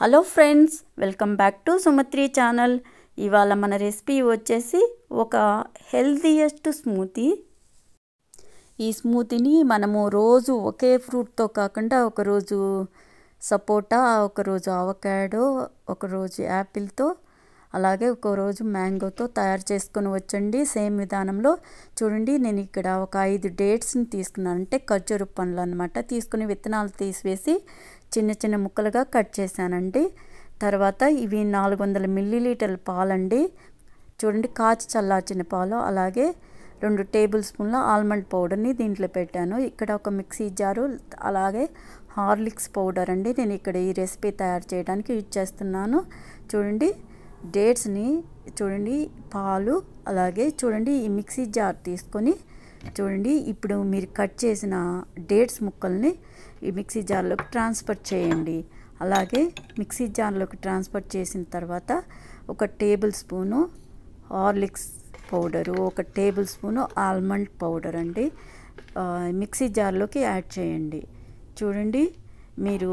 hello friends welcome back to Sumatri channel ఇవాళ మన recipe వచ్చేసి ఒక హెల్తీయెస్ట్ స్మూతీ ఈ స్మూతీని మనము రోజు ఒకే ఫ్రూట్తో కాకుండా ఒకరోజు సపోటా ఒకరోజు అవకాడో ఒకరోజు యాపిల్తో అలాగే ఒక రోజు మ్యాంగోతో తయారు చేసుకొని వచ్చండి సేమ్ విధానంలో చూడండి నేను ఇక్కడ ఒక ఐదు డేట్స్ని తీసుకున్నాను అంటే ఖర్జూరు పండ్లు అనమాట తీసుకుని విత్తనాలు తీసివేసి చిన్న చిన్న ముక్కలుగా కట్ చేశానండి తర్వాత ఇవి నాలుగు వందల మిల్లీలీటర్ల పాలండి చూడండి కాచి చల్లార్చిన పాలు అలాగే రెండు టేబుల్ స్పూన్ల ఆల్మండ్ పౌడర్ని దీంట్లో పెట్టాను ఇక్కడ ఒక మిక్సీ జారు అలాగే హార్లిక్స్ పౌడర్ అండి నేను ఇక్కడ ఈ రెసిపీ తయారు చేయడానికి యూజ్ చేస్తున్నాను చూడండి డేట్స్ని చూడండి పాలు అలాగే చూడండి ఈ మిక్సీ జార్ తీసుకొని చూడండి ఇప్పుడు మీరు కట్ చేసిన డేట్స్ ముక్కల్ని ఈ మిక్సీ జార్లోకి ట్రాన్స్ఫర్ చేయండి అలాగే మిక్సీ జార్లోకి ట్రాన్స్ఫర్ చేసిన తర్వాత ఒక టేబుల్ స్పూను హార్లిక్స్ పౌడరు ఒక టేబుల్ స్పూను ఆల్మండ్ పౌడర్ అండి మిక్సీ జార్లోకి యాడ్ చేయండి చూడండి మీరు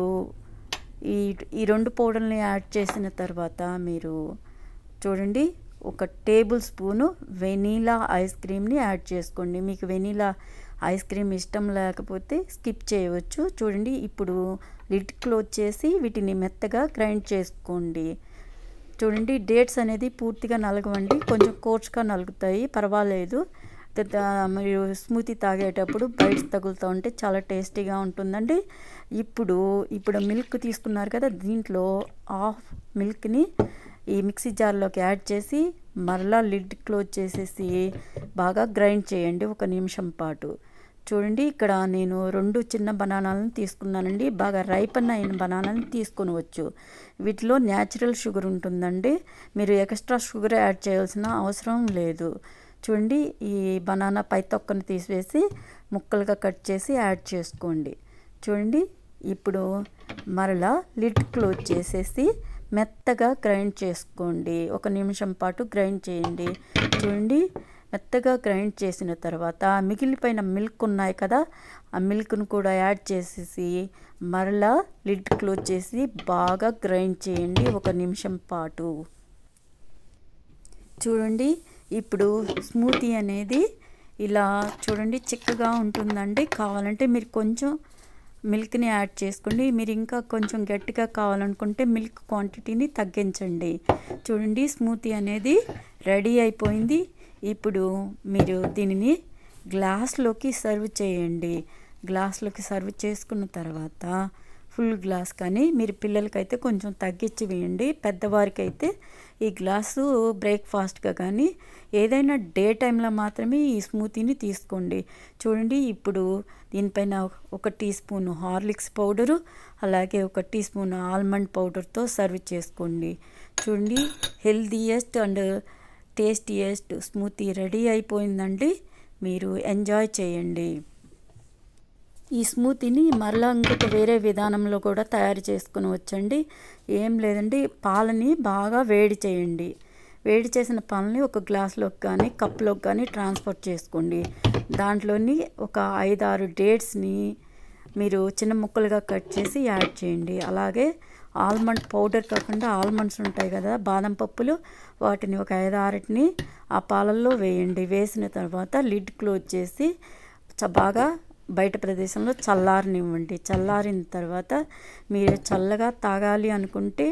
ఈ ఈ రెండు పౌడర్ని యాడ్ చేసిన తర్వాత మీరు చూడండి ఒక టేబుల్ స్పూను వెనీలా ఐస్ క్రీమ్ని యాడ్ చేసుకోండి మీకు వెనీలా ఐస్ క్రీమ్ ఇష్టం లేకపోతే స్కిప్ చేయవచ్చు చూడండి ఇప్పుడు లిడ్ క్లోజ్ చేసి వీటిని మెత్తగా గ్రైండ్ చేసుకోండి చూడండి డేట్స్ అనేది పూర్తిగా నలగవండి కొంచెం కోర్చ్గా నలుగుతాయి పర్వాలేదు మీరు స్మూతీ తాగేటప్పుడు బైట్స్ తగులుతూ ఉంటే చాలా టేస్టీగా ఉంటుందండి ఇప్పుడు ఇప్పుడు మిల్క్ తీసుకున్నారు కదా దీంట్లో హాఫ్ మిల్క్ని ఈ మిక్సీ జార్లోకి యాడ్ చేసి మరలా లిడ్ క్లోజ్ చేసేసి బాగా గ్రైండ్ చేయండి ఒక నిమిషం పాటు చూడండి ఇక్కడ నేను రెండు చిన్న బనానాలను తీసుకున్నానండి బాగా రైపన్ అయిన బనానాలను వచ్చు వీటిలో న్యాచురల్ షుగర్ ఉంటుందండి మీరు ఎక్స్ట్రా షుగర్ యాడ్ చేయాల్సిన అవసరం లేదు చూడండి ఈ బనానా పై తొక్కను తీసివేసి ముక్కలుగా కట్ చేసి యాడ్ చేసుకోండి చూడండి ఇప్పుడు మరలా లిడ్ క్లోజ్ చేసేసి మెత్తగా గ్రైండ్ చేసుకోండి ఒక నిమిషం పాటు గ్రైండ్ చేయండి చూడండి మెత్తగా గ్రైండ్ చేసిన తర్వాత మిగిలిపోయిన మిల్క్ ఉన్నాయి కదా ఆ మిల్క్ను కూడా యాడ్ చేసేసి మరలా లిడ్ క్లోజ్ చేసి బాగా గ్రైండ్ చేయండి ఒక నిమిషం పాటు చూడండి ఇప్పుడు స్మూతీ అనేది ఇలా చూడండి చిక్కగా ఉంటుందండి కావాలంటే మీరు కొంచెం మిల్క్ని యాడ్ చేసుకోండి మీరు ఇంకా కొంచెం గట్టిగా కావాలనుకుంటే మిల్క్ క్వాంటిటీని తగ్గించండి చూడండి స్మూతీ అనేది రెడీ అయిపోయింది ఇప్పుడు మీరు దీనిని గ్లాస్లోకి సర్వ్ చేయండి గ్లాస్లోకి సర్వ్ చేసుకున్న తర్వాత ఫుల్ గ్లాస్ కానీ మీరు పిల్లలకైతే కొంచెం తగ్గించి వేయండి పెద్దవారికైతే ఈ గ్లాసు బ్రేక్ఫాస్ట్గా కానీ ఏదైనా డే టైంలో మాత్రమే ఈ స్మూతీని తీసుకోండి చూడండి ఇప్పుడు దీనిపైన ఒక టీ స్పూన్ హార్లిక్స్ పౌడరు అలాగే ఒక టీ స్పూన్ ఆల్మండ్ పౌడర్తో సర్వ్ చేసుకోండి చూడండి healthiest and tastiest smoothie ready అయిపోయిందండి మీరు ఎంజాయ్ చేయండి ఈ స్మూతీని మరలా ఇంకొక వేరే విధానంలో కూడా తయారు చేసుకుని వచ్చండి ఏం లేదండి పాలని బాగా వేడి చేయండి వేడి చేసిన పాలని ఒక గ్లాస్లోకి కానీ కప్లోకి కానీ ట్రాన్స్పోర్ట్ చేసుకోండి దాంట్లోని ఒక ఐదు ఆరు డేట్స్ని మీరు చిన్న ముక్కలుగా కట్ చేసి యాడ్ చేయండి అలాగే ఆల్మండ్ పౌడర్ కాకుండా ఆల్మండ్స్ ఉంటాయి కదా బాదం పప్పులు వాటిని ఒక ఐదు ఆ పాలల్లో వేయండి వేసిన తర్వాత లిడ్ క్లోజ్ చేసి బాగా బయట ప్రదేశంలో చల్లారనివ్వండి చల్లారిన తర్వాత మీరు చల్లగా తాగాలి అనుకుంటే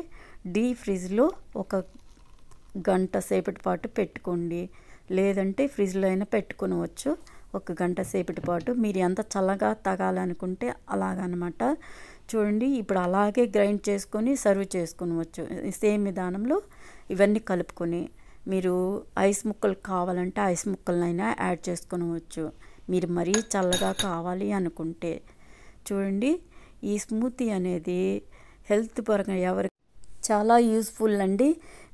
డీ ఫ్రిడ్జ్లో ఒక గంట సేపటి పాటు పెట్టుకోండి లేదంటే ఫ్రిడ్జ్లో అయినా పెట్టుకునవచ్చు ఒక గంట సేపటి పాటు మీరు ఎంత చల్లగా తాగాలనుకుంటే అలాగనమాట చూడండి ఇప్పుడు అలాగే గ్రైండ్ చేసుకొని సర్వ్ చేసుకునవచ్చు సేమ్ విధానంలో ఇవన్నీ కలుపుకొని మీరు ఐస్ ముక్కలు కావాలంటే ఐస్ ముక్కలనైనా యాడ్ చేసుకునవచ్చు మీరు మరీ చల్లగా కావాలి అనుకుంటే చూడండి ఈ స్మూతీ అనేది హెల్త్ పరంగా ఎవరికి చాలా యూస్ఫుల్ అండి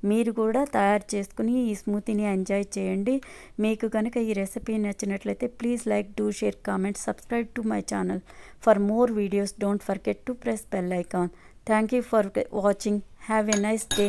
మీరు కూడా తయారు చేసుకుని ఈ స్మూతీని ఎంజాయ్ చేయండి మీకు కనుక ఈ రెసిపీ నచ్చినట్లయితే please like do share comment subscribe to my channel for more videos don't forget to press bell icon thank you for watching have a nice day